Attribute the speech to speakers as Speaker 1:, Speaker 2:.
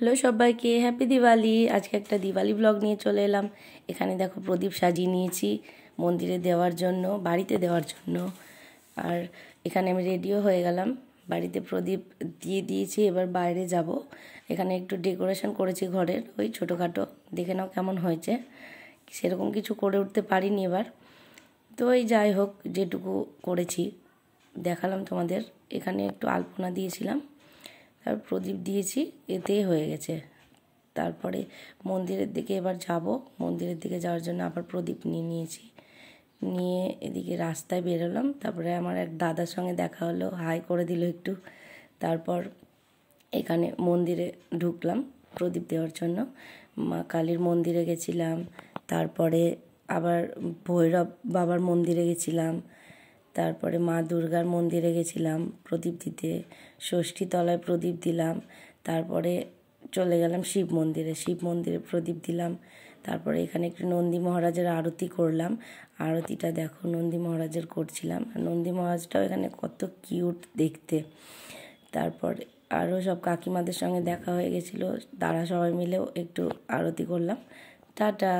Speaker 1: hello সবাইকে happy Diwali আজকে একটা দিওয়ালি ব্লগ নিয়ে চলে এলাম এখানে দেখো প্রদীপ সাজিয়ে নিয়েছি মন্দিরে দেওয়ার জন্য বাড়িতে দেওয়ার জন্য আর এখানে আমি রেডিও হয়ে গেলাম বাড়িতে প্রদীপ দিয়ে দিয়েছি এবার বাইরে যাব এখানে একটু ডেকোরেশন করেছি ঘরের ওই ছোটোখাটো দেখে নাও কেমন হয়েছে সেরকম কিছু করে উঠতে পারিনি এবার তো ওই যাই হোক যেটুকু করেছি দেখালাম তোমাদের এখানে একটু আলপনা দিয়েছিলাম তারপর প্রদীপ দিয়েছি এতেই হয়ে গেছে তারপরে মন্দিরের দিকে এবার যাব মন্দিরের দিকে যাওয়ার জন্য আবার প্রদীপ নিয়ে নিয়েছি নিয়ে এদিকে রাস্তায় বেরোলাম তারপরে আমার এক দাদার সঙ্গে দেখা হলো হাই করে দিল একটু তারপর এখানে মন্দিরে ঢুকলাম প্রদীপ দেওয়ার জন্য মা কালীর মন্দিরে গেছিলাম তারপরে আবার ভৈরব বাবার মন্দিরে গেছিলাম তারপরে মা দুর্গার মন্দিরে গেছিলাম প্রদীপ দিতে ষষ্ঠী তলায় প্রদীপ দিলাম তারপরে চলে গেলাম শিব মন্দিরে শিব মন্দিরে প্রদীপ দিলাম তারপরে এখানে একটু নন্দী মহারাজের আরতি করলাম আরতিটা দেখো নন্দী মহারাজের করছিলাম নন্দী মহারাজটাও এখানে কত কিউট দেখতে তারপর আরও সব কাকিমাদের সঙ্গে দেখা হয়ে গেছিলো তারা সবাই মিলেও একটু আরতি করলাম টাটা